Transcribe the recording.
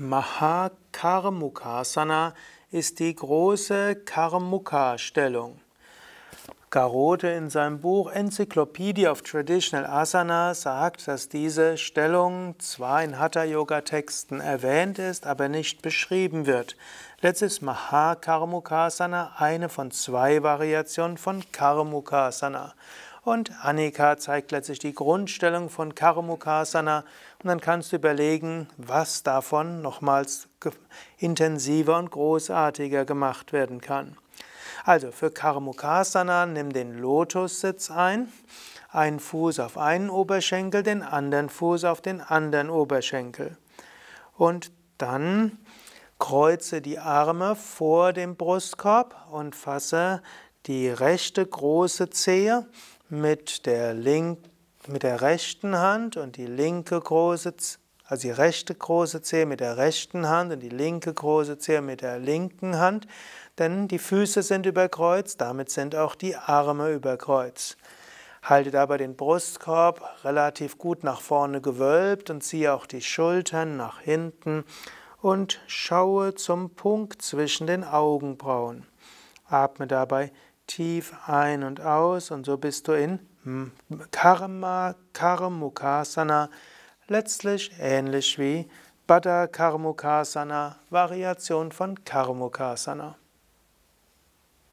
Mahakarmukasana ist die große karmukha stellung Garote in seinem Buch Encyclopedia of Traditional Asana sagt, dass diese Stellung zwar in Hatha-Yoga-Texten erwähnt ist, aber nicht beschrieben wird. Letztes Mahakarmukasana eine von zwei Variationen von Karmukasana. Und Annika zeigt letztlich die Grundstellung von Karmukasana. Und dann kannst du überlegen, was davon nochmals intensiver und großartiger gemacht werden kann. Also für Karmukasana nimm den Lotussitz ein, einen Fuß auf einen Oberschenkel, den anderen Fuß auf den anderen Oberschenkel. Und dann kreuze die Arme vor dem Brustkorb und fasse die rechte große Zehe mit der, link, mit der rechten Hand und die linke große, also die rechte große Zehe mit der rechten Hand und die linke große Zehe mit der linken Hand, denn die Füße sind überkreuzt, damit sind auch die Arme überkreuzt. Halte dabei den Brustkorb relativ gut nach vorne gewölbt und ziehe auch die Schultern nach hinten und schaue zum Punkt zwischen den Augenbrauen. Atme dabei tief ein und aus und so bist du in Karma Karmukasana, letztlich ähnlich wie Baddha Karmukasana, Variation von Karmukasana.